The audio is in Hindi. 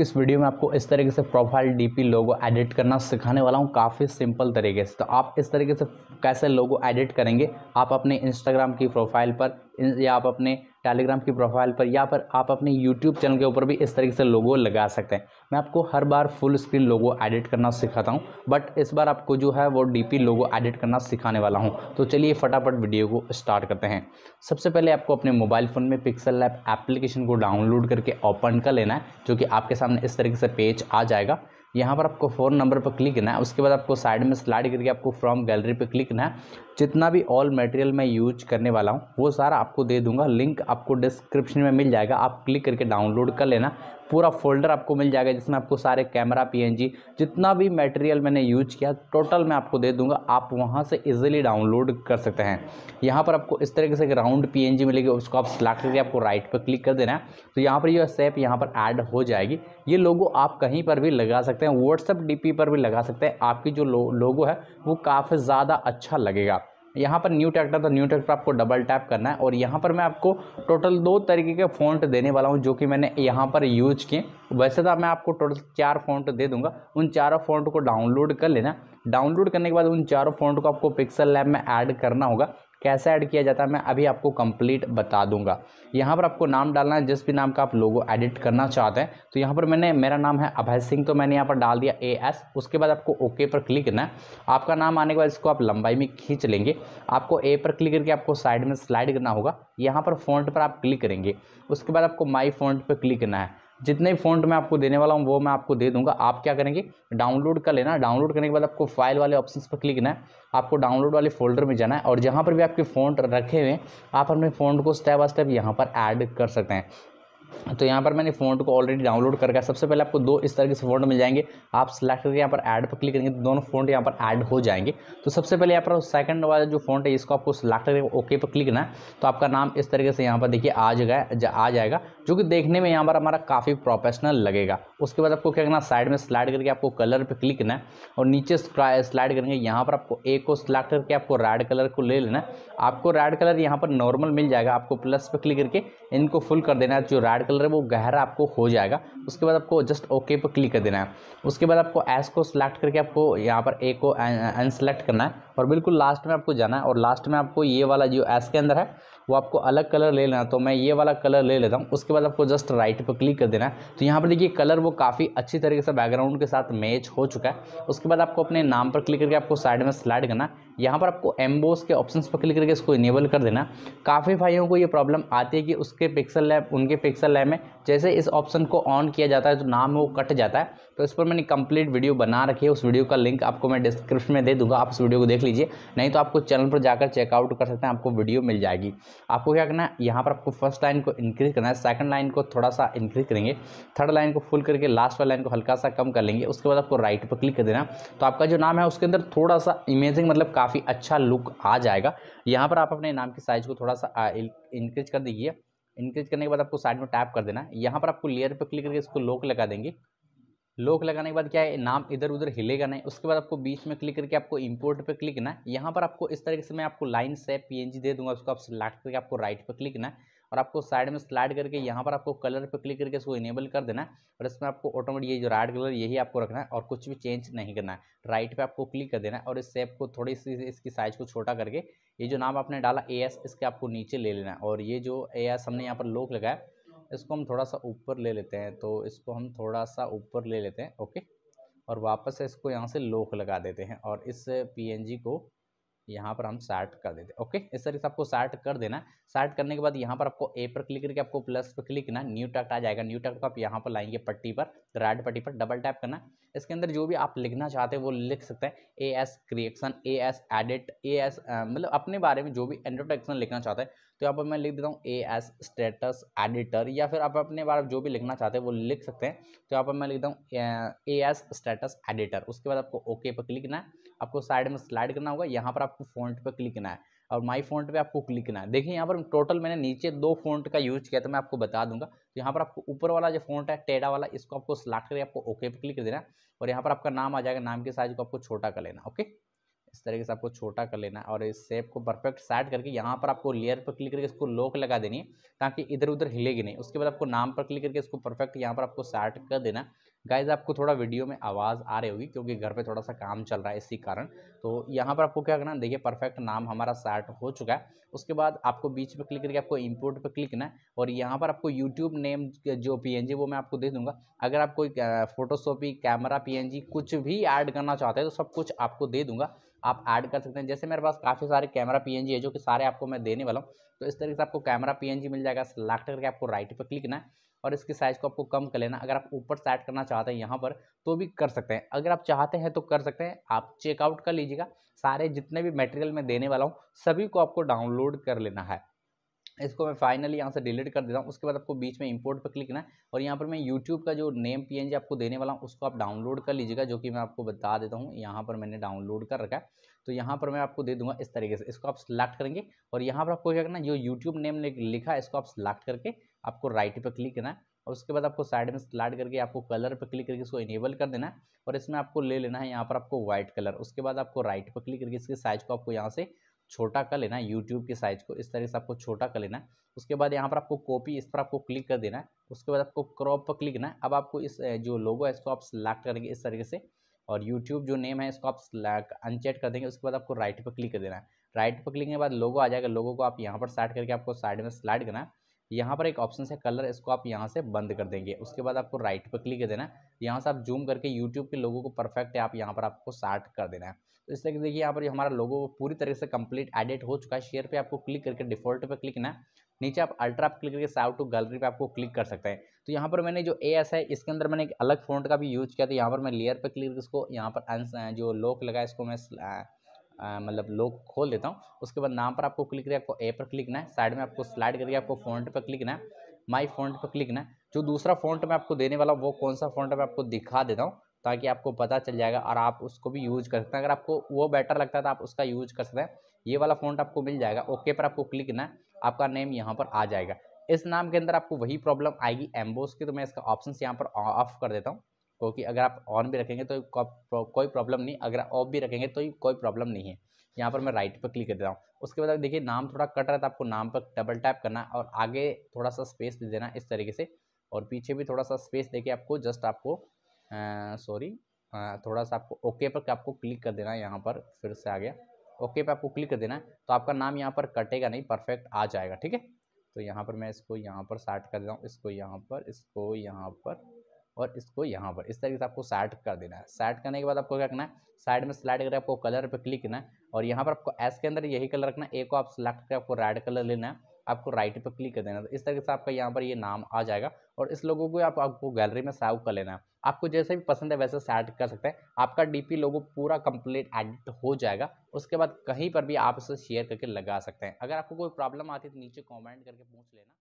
इस वीडियो में आपको इस तरीके से प्रोफाइल डीपी लोगो एडिट करना सिखाने वाला हूँ काफ़ी सिंपल तरीके से तो आप इस तरीके से कैसे लोगो एडिट करेंगे आप अपने इंस्टाग्राम की प्रोफाइल पर या आप अपने टेलीग्राम की प्रोफाइल पर या पर आप अपने यूट्यूब चैनल के ऊपर भी इस तरीके से लोगो लगा सकते हैं मैं आपको हर बार फुल स्क्रीन लोगो एडिट करना सिखाता हूँ बट इस बार आपको जो है वो डीपी लोगो एडिट करना सिखाने वाला हूँ तो चलिए फटाफट वीडियो को स्टार्ट करते हैं सबसे पहले आपको अपने मोबाइल फ़ोन में पिक्सल लैब एप्लीकेशन को डाउनलोड करके ओपन कर लेना है जो कि आपके सामने इस तरीके से पेज आ जाएगा यहाँ पर आपको फ़ोन नंबर पर क्लिक करना है उसके बाद आपको साइड में स्लाइड करके आपको फ्रॉम गैलरी पर क्लिक करना है जितना भी ऑल मटेरियल मैं यूज करने वाला हूँ वो सारा आपको दे दूंगा लिंक आपको डिस्क्रिप्शन में मिल जाएगा आप क्लिक करके डाउनलोड कर लेना पूरा फोल्डर आपको मिल जाएगा जिसमें आपको सारे कैमरा पी जितना भी मटेरियल मैंने यूज किया टोटल मैं आपको दे दूंगा आप वहाँ से ईजिली डाउनलोड कर सकते हैं यहाँ पर आपको इस तरीके से एक राउंड पीएनजी मिलेगी उसको आप सिलेक्ट करके आपको राइट पर क्लिक कर देना है तो यहाँ पर यह सेप यहाँ पर ऐड हो जाएगी ये लोगो आप कहीं पर भी लगा सकते सकते हैं व्हाट्सअप डीपी पर भी लगा सकते हैं आपकी जो लो, लोगो है वो काफ़ी ज़्यादा अच्छा लगेगा यहाँ पर न्यू ट्रैक्टर तो न्यू ट्रैक्टर पर आपको डबल टैप करना है और यहाँ पर मैं आपको टोटल दो तरीके के फ़ॉन्ट देने वाला हूँ जो कि मैंने यहाँ पर यूज किए वैसे तो मैं आपको टोटल चार फ़ॉन्ट दे दूंगा उन चारों फ़ॉन्ट को डाउनलोड कर लेना डाउनलोड करने के बाद उन चारों फ़ॉन्ट को आपको पिक्सल लैब में ऐड करना होगा कैसे ऐड किया जाता है मैं अभी आपको कंप्लीट बता दूंगा यहाँ पर आपको नाम डालना है जिस भी नाम का आप लोगो एडिट करना चाहते हैं तो यहाँ पर मैंने मेरा नाम है अभय सिंह तो मैंने यहाँ पर डाल दिया ए एस उसके बाद आपको ओके पर क्लिक करना है आपका नाम आने के बाद इसको आप लंबाई में खींच लेंगे आपको ए पर क्लिक करके आपको साइड में स्लाइड करना होगा यहाँ पर फ्रंट पर आप क्लिक करेंगे उसके बाद आपको माई फ्रंट पर क्लिक करना है जितने भी फॉन्ट मैं आपको देने वाला हूँ वो मैं आपको दे दूंगा आप क्या करेंगे डाउनलोड कर लेना डाउनलोड करने के बाद आपको फाइल वाले ऑप्शन पर क्लिक करना है आपको डाउनलोड वाले फोल्डर में जाना है और जहाँ पर भी आपके फ़ॉन्ट रखे हुए हैं आप अपने फ़ोन को स्टेप बाय स्टेप यहाँ पर ऐड कर सकते हैं तो यहाँ पर मैंने फोन को ऑलरेडी डाउनलोड कर रखा है सबसे पहले आपको दो इस तरीके से फोन मिल जाएंगे आप सिलेक्ट करके यहाँ पर ऐड पर क्लिक करेंगे तो दोनों फोन यहाँ पर ऐड हो जाएंगे तो सबसे पहले यहाँ पर सेकंड वाला जो फोन है इसको आपको सिलेक्ट करके ओके पर क्लिक करना है तो आपका नाम इस तरीके से यहाँ पर देखिए आ जाएगा आ जाएगा जो कि देखने में यहाँ पर हमारा काफ़ी प्रोफेशनल लगेगा उसके बाद आपको क्या करना साइड में स्लाइड करके आपको कलर पर क्लिक करना है और नीचे स्लाइड करेंगे यहाँ पर आपको एक को सिलेक्ट करके आपको रेड कलर को ले लेना है आपको रेड कलर यहाँ पर नॉर्मल मिल जाएगा आपको प्लस पर क्लिक करके इनको फुल कर देना है जो रेड रेड कलर है वो गहरा आपको हो जाएगा उसके बाद आपको जस्ट ओके पर क्लिक कर देना है उसके बाद आपको एस को सिलेक्ट करके आपको यहाँ पर ए को अनसेलेक्ट करना है और बिल्कुल लास्ट में आपको जाना है और लास्ट में आपको ये वाला जो एस के अंदर है वो आपको अलग कलर ले लेना तो मैं ये वाला कलर ले लेता हूँ उसके बाद आपको जस्ट राइट पर क्लिक कर देना है तो यहाँ पर देखिए कलर वो काफ़ी अच्छी तरीके से बैकग्राउंड के साथ मैच हो चुका है उसके बाद आपको अपने नाम पर क्लिक करके आपको साइड में स्लाइड करना यहाँ पर आपको एम्बोस के ऑप्शंस पर क्लिक करके इसको इनेबल कर देना काफ़ी भाइयों को ये प्रॉब्लम आती है कि उसके पिक्सल लैब उनके पिक्सल लैब में जैसे इस ऑप्शन को ऑन किया जाता है तो नाम वो कट जाता है तो इस पर मैंने कंप्लीट वीडियो बना रखी है उस वीडियो का लिंक आपको मैं डिस्क्रिप्शन में दे दूंगा आप उस वीडियो को देख लीजिए नहीं तो आपको चैनल पर जाकर चेकआउट कर सकते हैं आपको वीडियो मिल जाएगी आपको क्या करना है यहाँ पर आपको फर्स्ट लाइन को इंक्रीज करना है सेकंड लाइन को थोड़ा सा इंक्रीज करेंगे थर्ड लाइन को फुल करके लास्ट वाला लाइन को हल्का सा कम कर लेंगे उसके बाद आपको राइट पर क्लिक कर देना तो आपका जो नाम है उसके अंदर थोड़ा सा इमेजिंग मतलब काफ़ी अच्छा लुक आ जाएगा यहाँ पर आप अपने नाम की साइज़ को थोड़ा सा इंक्रीज कर दीजिए इंक्रीज करने के बाद आपको साइड में टैप कर देना यहाँ पर आपको लेयर पर क्लिक करके इसको लोक लगा देंगे लॉक लगाने के बाद क्या है नाम इधर उधर हिलेगा नहीं उसके बाद आपको बीच में क्लिक करके आपको इंपोर्ट पे क्लिक ना यहाँ पर आपको इस तरीके से मैं आपको लाइन से पीएनजी दे दूंगा उसको आप सिलेक्ट करके आपको राइट पे क्लिक ना और आपको साइड में स्लाइड करके यहाँ पर आपको कलर पे क्लिक करके इसको इनेबल कर देना और इसमें आपको ऑटोमेटिक ये जो रेड कलर यही आपको रखना है और कुछ भी चेंज नहीं करना है राइट पे आपको क्लिक कर देना है और इस सेप को थोड़ी सी इसकी साइज़ को छोटा करके ये जो नाम आपने डाला ए इसके आपको नीचे ले लेना है और ये जो ए हमने यहाँ पर लोक लगाया इसको हम थोड़ा सा ऊपर ले लेते हैं तो इसको हम थोड़ा सा ऊपर ले लेते हैं ओके और वापस इसको यहाँ से लोक लगा देते हैं और इस पी को यहाँ पर हम सार्ट कर देते हैं ओके इस तरीके से आपको सार्ट कर देना सार्ट करने के बाद यहाँ पर आपको ए पर क्लिक करके आपको प्लस पर क्लिक करना न्यू टक्ट आ जाएगा न्यू टक्ट को आप यहाँ पर लाएंगे पट्टी पर रेड पट्टी पर डबल टैप करना इसके अंदर जो भी आप लिखना चाहते हैं वो लिख सकते हैं A S creation A S edit A S मतलब अपने बारे में जो भी एंड्रोटेक्शन लिखना चाहते हैं तो यहाँ पर मैं लिख देता हूँ ए एस स्टेटस एडिटर या फिर आप अपने बारे में जो भी लिखना चाहते हैं वो लिख सकते हैं तो यहाँ पर मैं लिख देता हूँ ए एस स्टेटस एडिटर उसके बाद आपको ओके पर क्लिक करना है आपको साइड में स्लाइड करना होगा यहाँ पर आपको फ़ॉन्ट पर क्लिक करना है और माई फ़ॉन्ट पर आपको क्लिक करना है देखिए यहाँ पर टोटल मैंने नीचे दो फ़ॉन्ट का यूज़ किया तो मैं आपको बता दूंगा तो यहाँ पर आपको ऊपर वाला जो फ़ॉन्ट है टेढ़ा वाला इसको आपको स्लाट करके आपको ओके पर क्लिक कर देना और यहाँ पर आपका नाम आ जाएगा नाम के साइज को आपको छोटा कर लेना ओके इस तरीके से आपको छोटा कर लेना और इस शेप को परफेक्ट सेट करके यहाँ पर आपको लेयर पर क्लिक करके इसको लॉक लगा देनी है ताकि इधर उधर हिलेगी नहीं उसके बाद आपको नाम पर क्लिक करके इसको परफेक्ट यहाँ पर आपको सेट कर देना गाइज आपको थोड़ा वीडियो में आवाज़ आ रही होगी क्योंकि घर पे थोड़ा सा काम चल रहा है इसी कारण तो यहाँ पर आपको क्या करना देखिए परफेक्ट नाम हमारा सेट हो चुका है उसके बाद आपको बीच पे क्लिक करके आपको इंपोर्ट पे क्लिक करना है और यहाँ पर आपको यूट्यूब नेम जो पी वो मैं आपको दे दूँगा अगर आप कोई फोटोशॉपी कैमरा पी कुछ भी ऐड करना चाहते हैं तो सब कुछ आपको दे दूँगा आप ऐड कर सकते हैं जैसे मेरे पास काफ़ी सारे कैमरा पीएनजी है जो कि सारे आपको मैं देने वाला हूँ तो इस तरीके से आपको कैमरा पीएनजी मिल जाएगा सिलेक्ट करके आपको राइट पर क्लिक करना है और इसकी साइज़ को आपको कम कर लेना अगर आप ऊपर से ऐड करना चाहते हैं यहाँ पर तो भी कर सकते हैं अगर आप चाहते हैं तो कर सकते हैं आप चेकआउट कर लीजिएगा सारे जितने भी मटेरियल मैं देने वाला हूँ सभी को आपको डाउनलोड कर लेना है इसको मैं फाइनली यहाँ से डिलीट कर देता हूँ उसके बाद आपको बीच में इंपोर्ट पर क्लिक करना है और यहाँ पर मैं यूट्यूब का जो नेम पीएनजी आपको देने वाला हूँ उसको आप डाउनलोड कर लीजिएगा जो कि मैं आपको बता देता हूँ यहाँ पर मैंने डाउनलोड कर रखा है तो यहाँ पर मैं आपको दे दूंगा इस तरीके से इसको आप सिलेक्ट करेंगे और यहाँ पर आपको क्या करना है जो यूट्यूब नेम लिखा है इसको आप सिलेक्ट करके आपको राइट पर क्लिक करना है और उसके बाद आपको साइड में स्लाइड करके आपको कलर पर क्लिक करके इसको इनेबल कर देना है और इसमें आपको ले लेना है यहाँ पर आपको व्हाइट कलर उसके बाद आपको राइट पर क्लिक करके इसके साइज को आपको यहाँ से छोटा कर लेना है यूट्यूब के साइज को इस तरह से आपको छोटा कर लेना उसके बाद यहाँ पर आपको कॉपी इस पर आपको क्लिक कर देना है उसके बाद आपको क्रॉप पर क्लिक करना है अब आपको इस जो लोगो है इसको आप सिलेक्ट करेंगे इस तरीके से और यूट्यूब जो नेम है इसको आप अनचेट कर देंगे उसके बाद आपको राइट पर क्लिक कर देना है राइट पर क्लिक के बाद लोगो आ जाएगा लोगो को आप यहाँ पर स्टार्ट करके आपको साइड में स्लाइड करना है यहाँ पर एक ऑप्शन है कलर इसको आप यहाँ से बंद कर देंगे उसके बाद आपको राइट पर क्लिक कर देना है यहाँ से आप जूम करके यूट्यूब के लोगों को परफेक्ट है आप यहाँ पर आपको स्टार्ट कर देना है तो इस तरह देखिए यहाँ पर हमारा लोगो पूरी तरह से कंप्लीट एडिट हो चुका है शेयर पर आपको क्लिक करके डिफॉल्ट पर क्लिक ना नीचे आप अल्ट्रा आप क्लिक करके साउट टू गैलरी पे आपको क्लिक कर सकते हैं तो यहाँ पर मैंने जो ए एस है इसके अंदर मैंने एक अलग फ़ॉन्ट का भी यूज़ किया तो यहाँ पर मैं लेयर पे क्लिक इसको यहाँ पर जो लॉक लगा इसको मैं मतलब लोग खोल देता हूँ उसके बाद नाम पर आपको क्लिक करिए आपको ए पर क्लिक करना है साइड में आपको स्लाइड करके आपको फॉन्ट पर क्लिक करना है माई फॉन्ट पर क्लिक करना है जो दूसरा फॉन्ट मैं आपको देने वाला वो कौन सा फॉन्ट मैं आपको दिखा देता हूँ ताकि आपको पता चल जाएगा और आप उसको भी यूज कर सकते हैं अगर आपको वो बेटर लगता है तो आप उसका यूज कर सकते हैं ये वाला फॉन्ट आपको मिल जाएगा ओके पर आपको क्लिक करना है आपका नेम यहाँ पर आ जाएगा इस नाम के अंदर आपको वही प्रॉब्लम आएगी एम्बोस की तो मैं इसका ऑप्शन यहाँ पर ऑफ कर देता हूँ क्योंकि अगर आप ऑन तो भी रखेंगे तो कोई प्रॉब्लम नहीं अगर आप ऑफ भी रखेंगे तो कोई प्रॉब्लम नहीं है यहाँ पर मैं राइट पर क्लिक कर देता हूँ उसके बाद देखिए नाम थोड़ा कट रहा था आपको नाम पर डबल टैप करना और आगे थोड़ा सा स्पेस दे देना इस तरीके से और पीछे भी थोड़ा सा स्पेस देके आपको जस्ट आपको सॉरी थोड़ा सा आपको ओके पर आपको क्लिक कर देना है यहाँ पर फिर से आ गया ओके पर आपको क्लिक कर देना है तो आपका नाम यहाँ पर कटेगा नहीं परफेक्ट आ जाएगा ठीक है तो यहाँ पर मैं इसको यहाँ पर स्टार्ट कर देता हूँ इसको यहाँ पर इसको यहाँ पर और इसको यहाँ पर इस तरीके से आपको सेट कर देना है सेट करने के बाद आपको क्या करना है साइड में स्लाइड करके आपको कलर पर क्लिक करना है और यहाँ पर आपको एस के अंदर यही कलर रखना है ए को आप सिलेक्ट करके आपको रेड कलर लेना है आपको राइट पर क्लिक कर देना तो इस तरीके से आपका यहाँ पर ये नाम आ जाएगा और इस लोगों को आप आपको गैलरी में सेव कर लेना है आपको जैसे भी पसंद है वैसे सेट कर सकते हैं आपका डीपी लोगो पूरा कंप्लीट एडिट हो जाएगा उसके बाद कहीं पर भी आप इसे शेयर करके लगा सकते हैं अगर आपको कोई प्रॉब्लम आती है तो नीचे कमेंट करके पूछ लेना